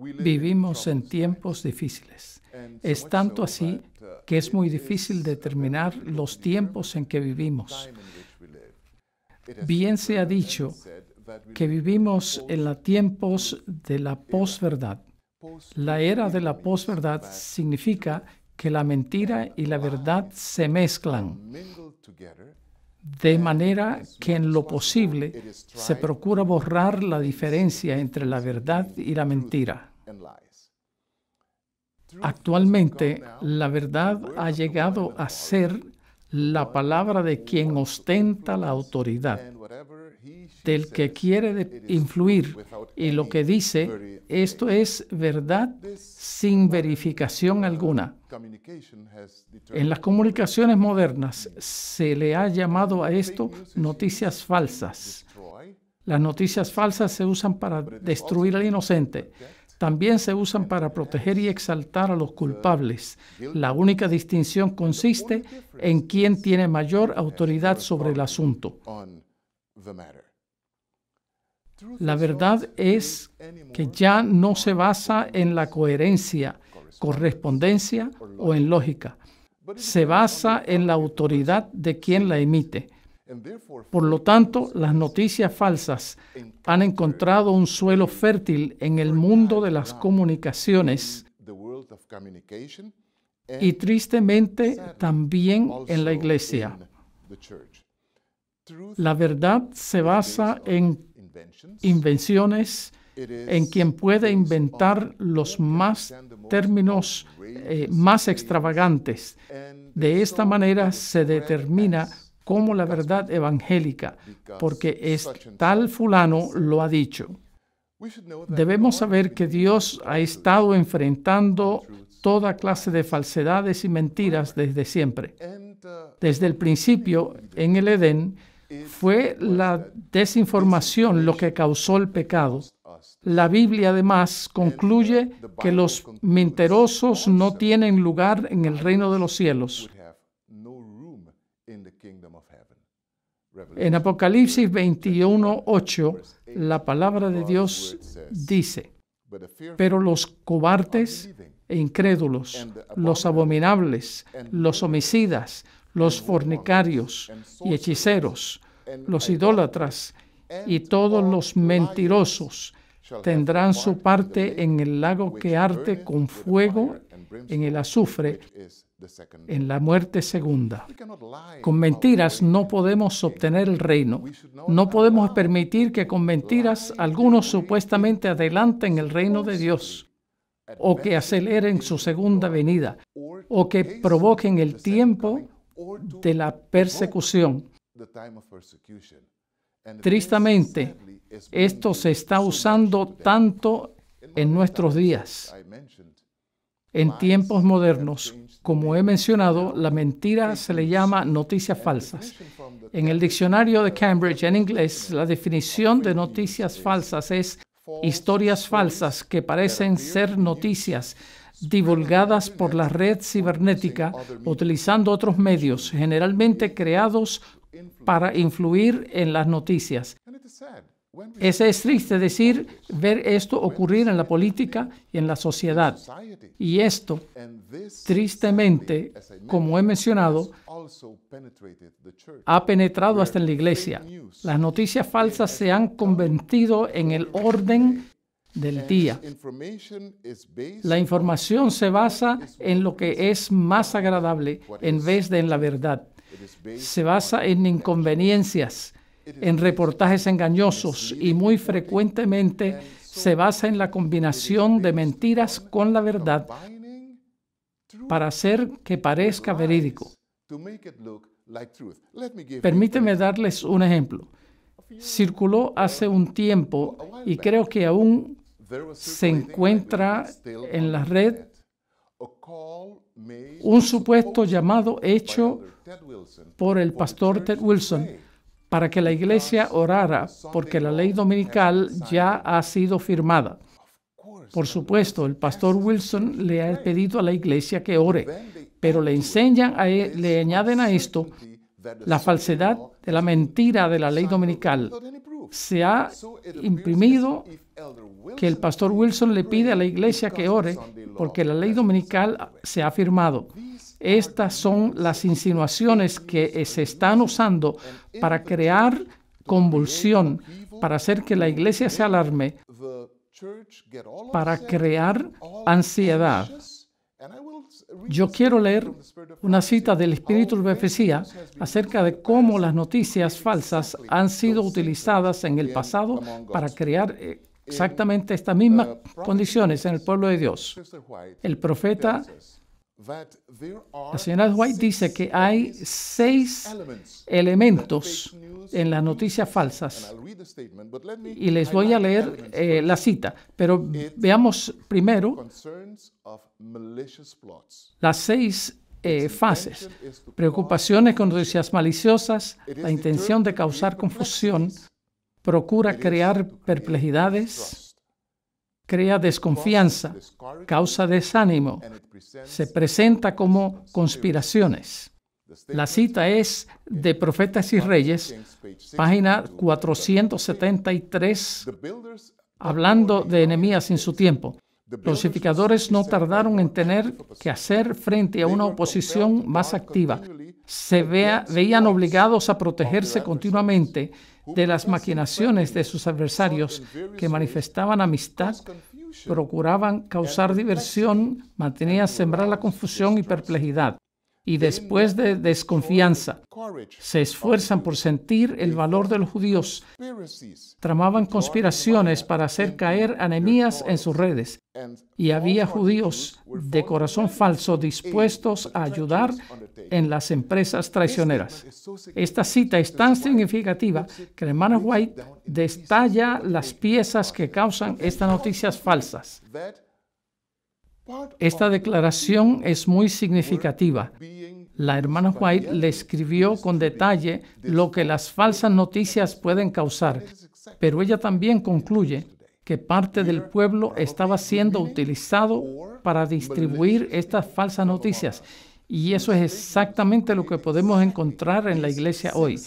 Vivimos en tiempos difíciles. Es tanto así uh, que es muy difícil determinar los tiempos en que vivimos. Bien se ha dicho que vivimos en los tiempos de la posverdad. La era de la posverdad significa que la mentira y la verdad se mezclan de manera que en lo posible se procura borrar la diferencia entre la verdad y la mentira. Actualmente, la verdad ha llegado a ser la palabra de quien ostenta la autoridad, del que quiere influir y lo que dice, esto es verdad sin verificación alguna. En las comunicaciones modernas se le ha llamado a esto noticias falsas. Las noticias falsas se usan para destruir al inocente, también se usan para proteger y exaltar a los culpables. La única distinción consiste en quién tiene mayor autoridad sobre el asunto. La verdad es que ya no se basa en la coherencia, correspondencia o en lógica. Se basa en la autoridad de quien la emite. Por lo tanto, las noticias falsas han encontrado un suelo fértil en el mundo de las comunicaciones y tristemente también en la iglesia. La verdad se basa en invenciones, en quien puede inventar los más términos eh, más extravagantes. De esta manera se determina como la verdad evangélica, porque es tal fulano lo ha dicho. Debemos saber que Dios ha estado enfrentando toda clase de falsedades y mentiras desde siempre. Desde el principio, en el Edén, fue la desinformación lo que causó el pecado. La Biblia además concluye que los mentirosos no tienen lugar en el reino de los cielos. En Apocalipsis 21:8, la palabra de Dios dice, pero los cobardes e incrédulos, los abominables, los homicidas, los fornicarios y hechiceros, los idólatras y todos los mentirosos tendrán su parte en el lago que arte con fuego en el azufre, en la muerte segunda. Con mentiras no podemos obtener el reino. No podemos permitir que con mentiras algunos supuestamente adelanten el reino de Dios o que aceleren su segunda venida, o que provoquen el tiempo de la persecución. Tristemente, esto se está usando tanto en nuestros días. En tiempos modernos, como he mencionado, la mentira se le llama noticias falsas. En el diccionario de Cambridge en inglés, la definición de noticias falsas es historias falsas que parecen ser noticias divulgadas por la red cibernética utilizando otros medios, generalmente creados para influir en las noticias. Es, es triste decir, ver esto ocurrir en la política y en la sociedad. Y esto, tristemente, como he mencionado, ha penetrado hasta en la iglesia. Las noticias falsas se han convertido en el orden del día. La información se basa en lo que es más agradable en vez de en la verdad. Se basa en inconveniencias en reportajes engañosos y muy frecuentemente se basa en la combinación de mentiras con la verdad para hacer que parezca verídico. Permíteme darles un ejemplo. Circuló hace un tiempo y creo que aún se encuentra en la red un supuesto llamado hecho por el pastor Ted Wilson para que la Iglesia orara porque la ley dominical ya ha sido firmada. Por supuesto, el pastor Wilson le ha pedido a la Iglesia que ore, pero le enseñan, e-, le añaden a esto la falsedad de la mentira de la ley dominical. Se ha imprimido que el pastor Wilson le pide a la iglesia que ore porque la ley dominical se ha firmado. Estas son las insinuaciones que se están usando para crear convulsión, para hacer que la iglesia se alarme, para crear ansiedad. Yo quiero leer una cita del Espíritu de profecía acerca de cómo las noticias falsas han sido utilizadas en el pasado para crear eh, exactamente estas mismas condiciones en el pueblo de Dios. El profeta la señora White dice que hay seis elementos en las noticias falsas. Y les voy a leer eh, la cita, pero veamos primero las seis eh, fases. Preocupaciones con noticias maliciosas, la intención de causar confusión, procura crear perplejidades, crea desconfianza, causa desánimo, se presenta como conspiraciones. La cita es de Profetas y Reyes, página 473, hablando de Enemías en su tiempo. Los edificadores no tardaron en tener que hacer frente a una oposición más activa. Se veían obligados a protegerse continuamente de las maquinaciones de sus adversarios que manifestaban amistad, procuraban causar diversión, mantenían sembrar la confusión y perplejidad y después de desconfianza, se esfuerzan por sentir el valor de los judíos. Tramaban conspiraciones para hacer caer anemías en sus redes. Y había judíos de corazón falso dispuestos a ayudar en las empresas traicioneras. Esta cita es tan significativa que la hermana White destalla las piezas que causan estas noticias falsas. Esta declaración es muy significativa. La hermana White le escribió con detalle lo que las falsas noticias pueden causar, pero ella también concluye que parte del pueblo estaba siendo utilizado para distribuir estas falsas noticias. Y eso es exactamente lo que podemos encontrar en la iglesia hoy.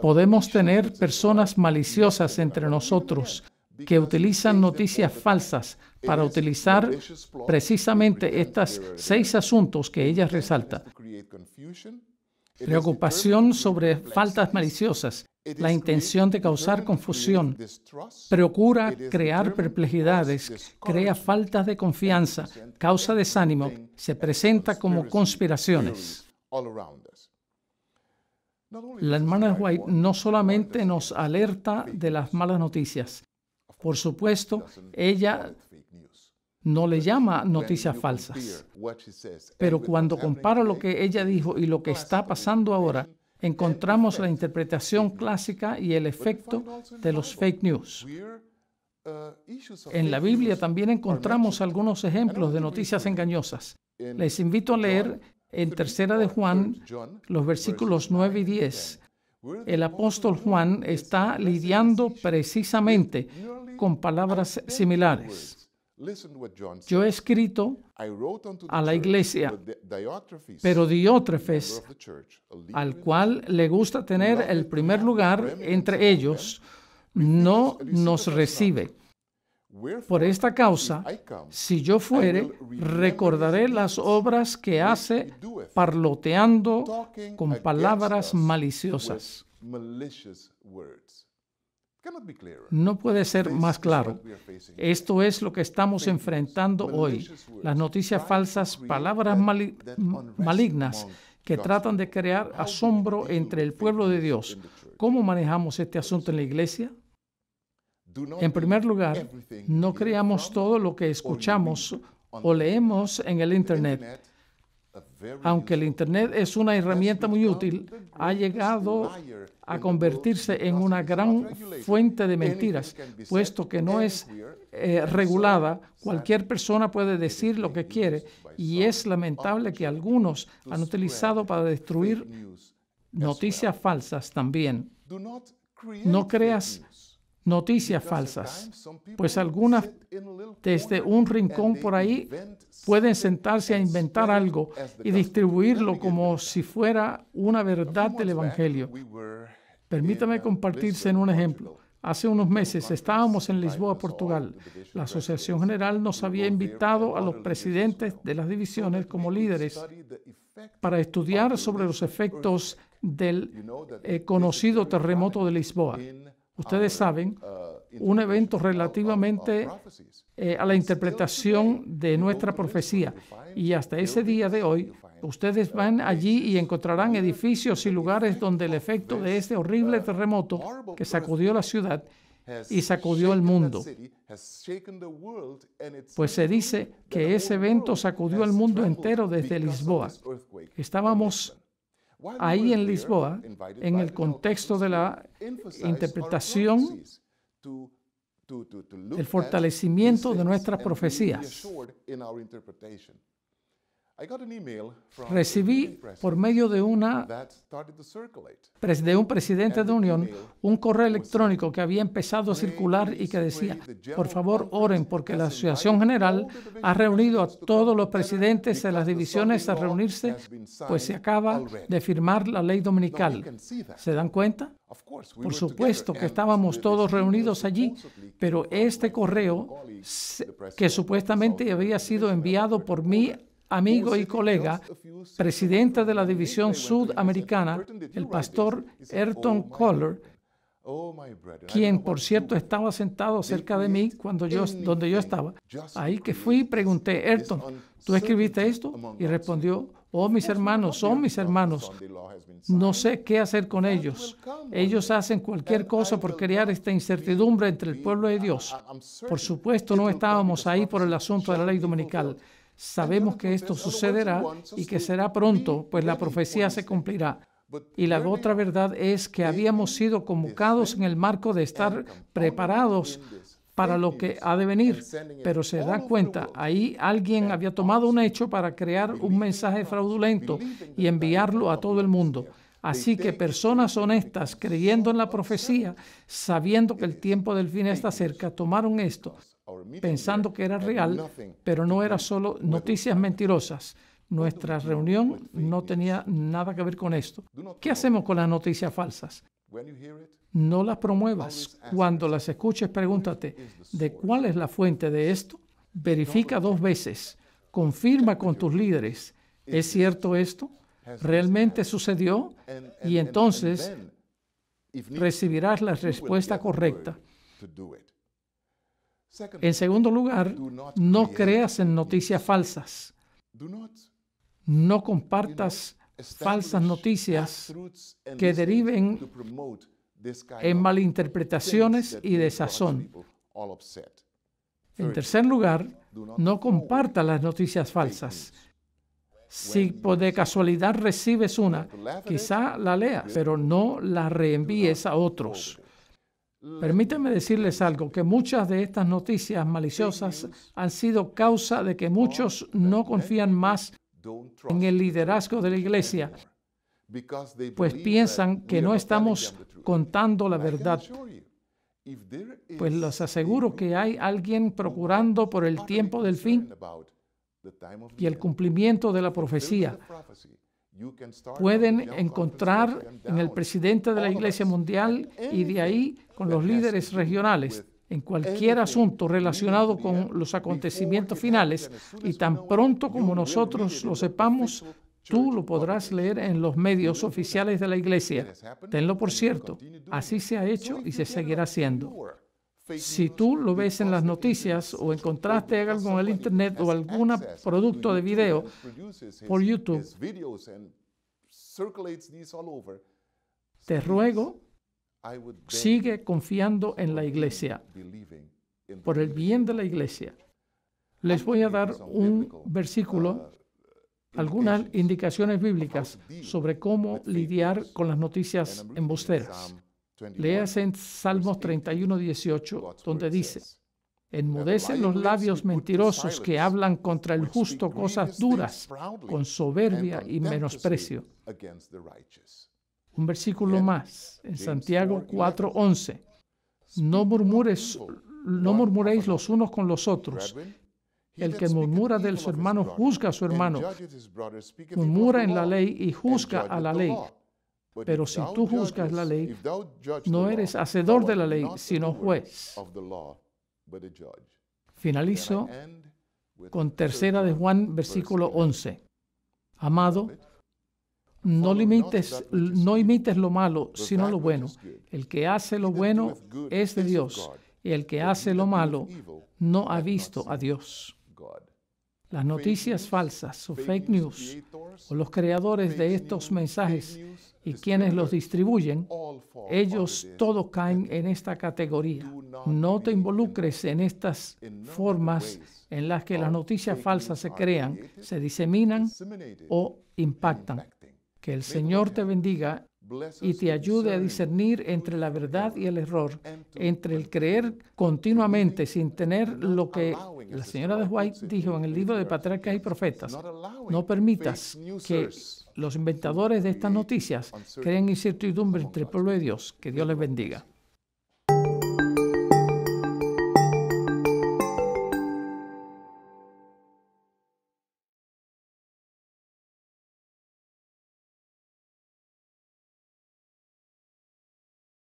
Podemos tener personas maliciosas entre nosotros que utilizan noticias falsas para utilizar precisamente estos seis asuntos que ella resalta. Preocupación sobre faltas maliciosas, la intención de causar confusión, procura crear perplejidades, crea faltas de confianza, causa desánimo, se presenta como conspiraciones. La hermana White no solamente nos alerta de las malas noticias, por supuesto, ella no le llama noticias falsas. Pero cuando comparo lo que ella dijo y lo que está pasando ahora, encontramos la interpretación clásica y el efecto de los fake news. En la Biblia también encontramos algunos ejemplos de noticias engañosas. Les invito a leer en Tercera de Juan los versículos 9 y 10. El apóstol Juan está lidiando precisamente con palabras similares. Yo he escrito a la iglesia, pero Diótrefes, al cual le gusta tener el primer lugar entre ellos, no nos recibe. Por esta causa, si yo fuere, recordaré las obras que hace parloteando con palabras maliciosas. No puede ser más claro. Esto es lo que estamos enfrentando hoy. Las noticias falsas, palabras malignas que tratan de crear asombro entre el pueblo de Dios. ¿Cómo manejamos este asunto en la iglesia? En primer lugar, no creamos todo lo que escuchamos o leemos en el Internet aunque el Internet es una herramienta muy útil, ha llegado a convertirse en una gran fuente de mentiras, puesto que no es eh, regulada, cualquier persona puede decir lo que quiere y es lamentable que algunos han utilizado para destruir noticias falsas también. No creas noticias falsas, pues algunas desde un rincón por ahí pueden sentarse a inventar algo y distribuirlo como si fuera una verdad del Evangelio. Permítame uh, compartirse en un ejemplo. Hace unos meses estábamos en Lisboa, Portugal. La Asociación General nos había invitado a los presidentes de las divisiones como líderes para estudiar sobre los efectos del eh, conocido terremoto de Lisboa ustedes saben, uh, un evento uh, relativamente eh, a la interpretación de nuestra profecía. Y hasta ese día de hoy, ustedes uh, van allí y encontrarán edificios y lugares donde el efecto de este horrible terremoto que sacudió la ciudad y sacudió el mundo. Pues se dice que ese evento sacudió el mundo entero desde Lisboa. Estábamos Ahí en Lisboa, en el contexto de la interpretación el fortalecimiento de nuestras profecías. Recibí por medio de, una, de un presidente de Unión un correo electrónico que había empezado a circular y que decía, por favor oren porque la Asociación General ha reunido a todos los presidentes de las divisiones a reunirse, pues se acaba de firmar la ley dominical. ¿Se dan cuenta? Por supuesto que estábamos todos reunidos allí, pero este correo que supuestamente había sido enviado por mí amigo y colega, presidente de la División Sudamericana, el pastor oh Ayrton Kohler, oh quien por cierto estaba sentado cerca de mí cuando yo, donde yo estaba. Ahí que fui pregunté, Ayrton, ¿tú escribiste esto? Y respondió, oh mis hermanos, son oh, mis hermanos, no sé qué hacer con ellos. Ellos hacen cualquier cosa por crear esta incertidumbre entre el pueblo de Dios. Por supuesto no estábamos ahí por el asunto de la ley dominical. Sabemos que esto sucederá y que será pronto, pues la profecía se cumplirá. Y la otra verdad es que habíamos sido convocados en el marco de estar preparados para lo que ha de venir. Pero se da cuenta, ahí alguien había tomado un hecho para crear un mensaje fraudulento y enviarlo a todo el mundo. Así que personas honestas, creyendo en la profecía, sabiendo que el tiempo del fin está cerca, tomaron esto pensando que era real, pero no era solo noticias mentirosas. Nuestra reunión no tenía nada que ver con esto. ¿Qué hacemos con las noticias falsas? No las promuevas. Cuando las escuches, pregúntate, ¿de cuál es la fuente de esto? Verifica dos veces. Confirma con tus líderes, ¿es cierto esto? ¿Realmente sucedió? Y entonces recibirás la respuesta correcta. En segundo lugar, no creas en noticias falsas. No compartas falsas noticias que deriven en malinterpretaciones y desazón. En tercer lugar, no compartas las noticias falsas. Si por de casualidad recibes una, quizá la leas, pero no la reenvíes a otros. Permítanme decirles algo, que muchas de estas noticias maliciosas han sido causa de que muchos no confían más en el liderazgo de la iglesia, pues piensan que no estamos contando la verdad. Pues les aseguro que hay alguien procurando por el tiempo del fin y el cumplimiento de la profecía, pueden encontrar en el presidente de la Iglesia Mundial y de ahí con los líderes regionales en cualquier asunto relacionado con los acontecimientos finales y tan pronto como nosotros lo sepamos, tú lo podrás leer en los medios oficiales de la Iglesia. Tenlo por cierto, así se ha hecho y se seguirá haciendo si tú lo ves en las noticias o encontraste algo en el Internet o algún producto de video por YouTube, te ruego, sigue confiando en la iglesia, por el bien de la iglesia. Les voy a dar un uh, versículo, algunas indicaciones bíblicas sobre cómo lidiar con las noticias embusteras. Leas en Salmos 31, 18, donde dice, Enmudecen los labios mentirosos que hablan contra el justo cosas duras, con soberbia y menosprecio. Un versículo más, en Santiago 4:11. No, no murmuréis los unos con los otros. El que murmura del su hermano juzga a su hermano. Murmura en la ley y juzga a la ley. Pero si tú juzgas la ley, no eres hacedor de la ley, sino juez. Finalizo con tercera de Juan, versículo 11. Amado, no, limites, no imites lo malo, sino lo bueno. El que hace lo bueno es de Dios, y el que hace lo malo no ha visto a Dios. Las noticias falsas o fake news o los creadores de estos mensajes y quienes los distribuyen, ellos todos caen en esta categoría. No te involucres en estas formas en las que las noticias falsas se crean, se diseminan o impactan. Que el Señor te bendiga y te ayude a discernir entre la verdad y el error, entre el creer continuamente sin tener lo que la señora de White dijo en el libro de Patriarcas y Profetas. No permitas que los inventadores de estas noticias creen incertidumbre entre el pueblo de Dios. Que Dios les bendiga.